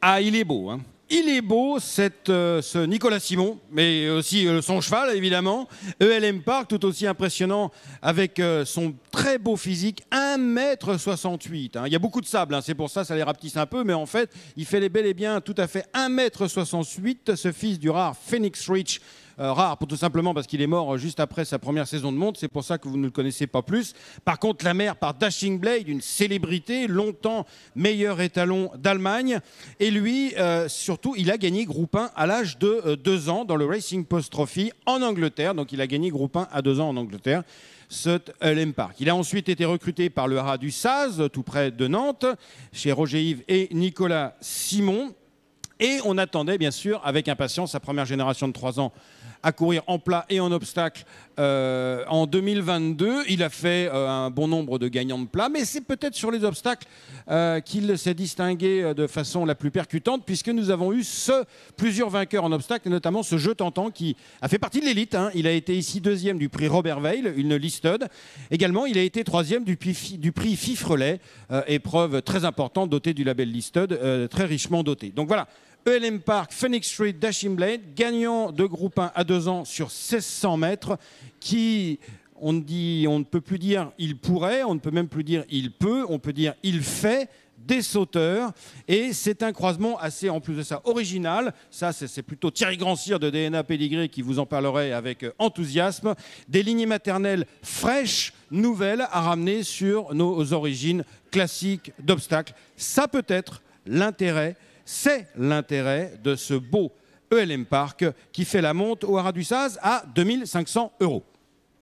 Ah, il est beau, hein. Il est beau, euh, ce Nicolas Simon, mais aussi euh, son cheval, évidemment. ELM Park, tout aussi impressionnant, avec euh, son très beau physique, 1m68. Hein. Il y a beaucoup de sable, hein. c'est pour ça ça les rapetisse un peu, mais en fait, il fait les bel et bien tout à fait 1m68, ce fils du rare Phoenix Rich euh, rare, pour tout simplement parce qu'il est mort euh, juste après sa première saison de monde, C'est pour ça que vous ne le connaissez pas plus. Par contre, la mère par Dashing Blade, une célébrité, longtemps meilleur étalon d'Allemagne. Et lui, euh, surtout, il a gagné Groupe 1 à l'âge de 2 ans dans le Racing Post Trophy en Angleterre. Donc, il a gagné Groupe 1 à 2 ans en Angleterre. ce LM Park. Il a ensuite été recruté par le Haras du Saz, tout près de Nantes, chez Roger Yves et Nicolas Simon. Et on attendait bien sûr avec impatience sa première génération de 3 ans à courir en plat et en obstacle euh, en 2022, il a fait euh, un bon nombre de gagnants de plat, mais c'est peut-être sur les obstacles euh, qu'il s'est distingué de façon la plus percutante, puisque nous avons eu plusieurs vainqueurs en obstacles, notamment ce jeu tentant qui a fait partie de l'élite. Hein. Il a été ici deuxième du prix Robert Veil, une listed. Également, il a été troisième du, prix Fifrelet, épreuve très importante dotée du label listed, très richement dotée. Donc voilà, ELM Park, Phoenix Street, Dashing Blade, gagnant de groupe 1 à 2 ans sur 1600 mètres, qui on, dit, on ne peut plus dire il pourrait, on ne peut même plus dire il peut, on peut dire il fait des sauteurs. Et c'est un croisement assez, en plus de ça, original. Ça, c'est plutôt Thierry Grandcir de DNA Pédigré qui vous en parlerait avec euh, enthousiasme. Des lignées maternelles fraîches, nouvelles à ramener sur nos origines classiques d'obstacles. Ça peut être l'intérêt c'est l'intérêt de ce beau ELM Park qui fait la monte au Haras du Saz à 2500 euros.